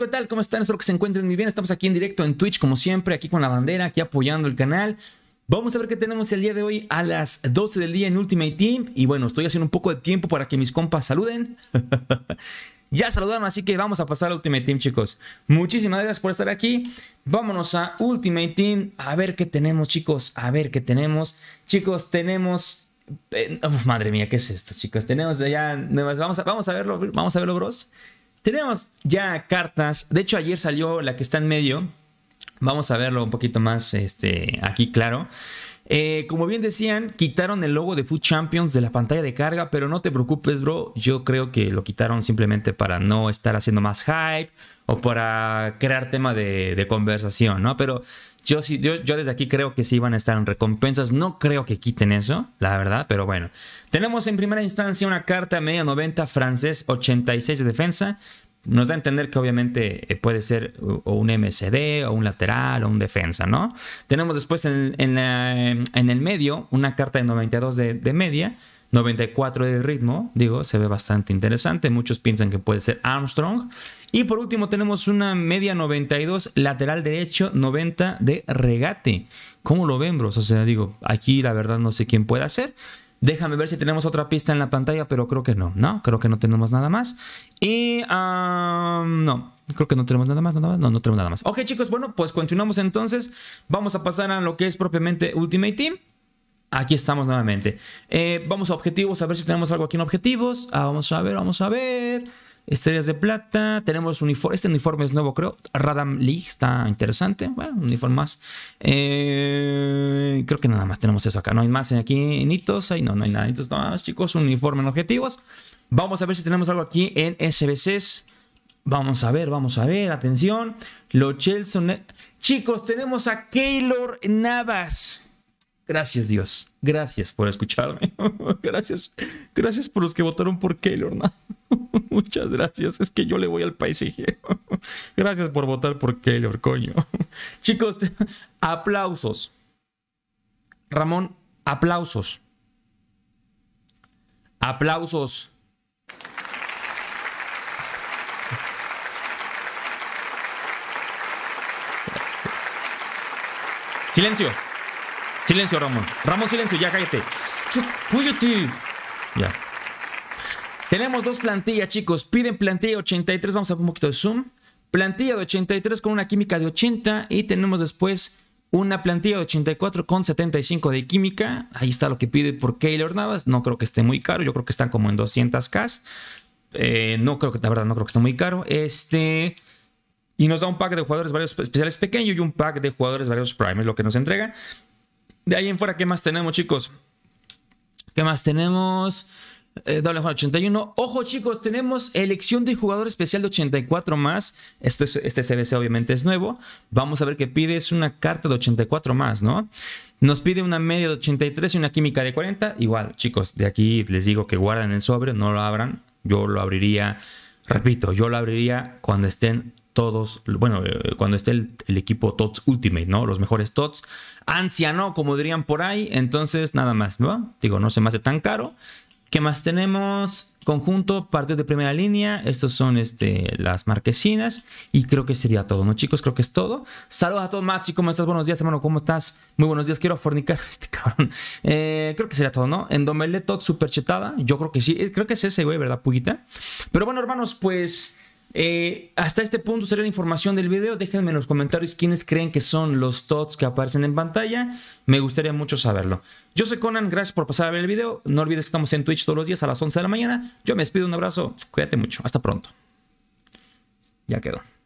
¿Qué tal? ¿Cómo están? Espero que se encuentren muy bien. Estamos aquí en directo en Twitch, como siempre, aquí con la bandera, aquí apoyando el canal. Vamos a ver qué tenemos el día de hoy a las 12 del día en Ultimate Team. Y bueno, estoy haciendo un poco de tiempo para que mis compas saluden. ya saludaron, así que vamos a pasar a Ultimate Team, chicos. Muchísimas gracias por estar aquí. Vámonos a Ultimate Team. A ver qué tenemos, chicos. A ver qué tenemos. Chicos, tenemos eh, madre mía, ¿qué es esto, chicos? Tenemos allá, Vamos a, vamos a verlo, vamos a verlo, bros. Tenemos ya cartas. De hecho, ayer salió la que está en medio, Vamos a verlo un poquito más este, aquí claro. Eh, como bien decían, quitaron el logo de Food Champions de la pantalla de carga, pero no te preocupes, bro. Yo creo que lo quitaron simplemente para no estar haciendo más hype o para crear tema de, conversación, ¿no? Pero yo, sí, yo, yo, desde aquí creo que sí van a estar en recompensas. No creo que quiten eso, la verdad, pero bueno. Tenemos en primera instancia una carta media 90 francés 86 de defensa, nos da a entender que obviamente eh, puede ser o un MCD o un lateral o un defensa, ¿no? Tenemos después en, el medio una carta de 92 de, de, media, 94 de ritmo, digo, se ve bastante interesante, muchos piensan que puede ser Armstrong. Y por último tenemos una media 92, lateral derecho 90 de regate. ¿Cómo lo ven, O sea, digo, aquí la verdad no sé quién puede hacer. Déjame ver si tenemos otra pista en la pantalla, pero creo que no, ¿no? Creo que no tenemos nada más. Y no, creo que no tenemos nada más, nada más, no, no tenemos nada más. Ok chicos, bueno, pues continuamos entonces. Vamos a pasar a lo que es propiamente Ultimate Team. Aquí estamos nuevamente. Eh, vamos a objetivos, a ver si tenemos algo aquí en objetivos. Ah, vamos a ver, vamos a ver. Estrellas de plata, tenemos uniforme, este uniforme es nuevo creo, Radam League, está interesante, bueno, un uniforme más. Eh, creo que nada más tenemos eso acá, no hay más aquí en hitos. ahí no, no hay nada, entonces nada más chicos, un uniforme en objetivos. Vamos a ver si tenemos algo aquí en SBCs. Vamos a ver, vamos a ver, atención. Los Chelsea... Chicos, tenemos a Keylor Navas. Gracias Dios, gracias por escucharme. gracias, gracias por los que votaron por Keylor Navas. Muchas gracias. Es que yo le voy al paisaje. gracias por votar por Keylor, coño. Chicos, aplausos. Ramón, aplausos. Aplausos. Silencio. Silencio, Ramón. Ramón, silencio, ya cállate. Cállate. Ya. Tenemos dos plantillas, chicos. Piden plantilla 83, vamos a un poquito de zoom. Plantilla de 83 con una química de 80 y tenemos después una plantilla de 84 con 75 de química. Ahí está lo que pide por Keylor Navas. No creo que esté muy caro, yo creo que están como en 200k. Eh, no creo que, la verdad, no creo que esté muy caro. Este... Y nos da un pack de jugadores varios especiales pequeño y un pack de jugadores varios primers. lo que nos entrega. De ahí en fuera, ¿qué más tenemos, chicos? ¿Qué más tenemos? Eh, Juan, 81. Ojo chicos, tenemos elección de jugador especial de 84 más. Este, este CBC obviamente es nuevo. Vamos a ver qué pide. Es una carta de 84 más, ¿no? Nos pide una media de 83 y una química de 40. Igual, chicos, de aquí les digo que guarden el sobre, no lo abran. Yo lo abriría, repito, yo lo abriría cuando estén todos, bueno, eh, cuando esté el, equipo TOTS Ultimate, ¿no? Los mejores TOTS. no, como dirían por ahí. Entonces, nada más, ¿no? Digo, no se me hace tan caro. ¿Qué más tenemos? Conjunto, partidos de primera línea. Estos son este, las marquesinas. Y creo que sería todo, ¿no, chicos? Creo que es todo. Saludos a todos, Maxi. ¿Cómo estás? Buenos días, hermano. ¿Cómo estás? Muy buenos días. Quiero fornicar este cabrón. Eh, creo que sería todo, ¿no? En todo Tot, super chetada. Yo creo que sí. Eh, creo que es ese, güey, ¿verdad, Puguita? Pero bueno, hermanos, pues. Eh, hasta este punto sería la información del video. Déjenme en los comentarios quiénes creen que son los TOTS que aparecen en pantalla. Me gustaría mucho saberlo. Yo soy Conan, gracias por pasar a ver el video. No olvides que estamos en Twitch todos los días a las 11 de la mañana. Yo me despido, un abrazo, cuídate mucho, hasta pronto. Ya quedó.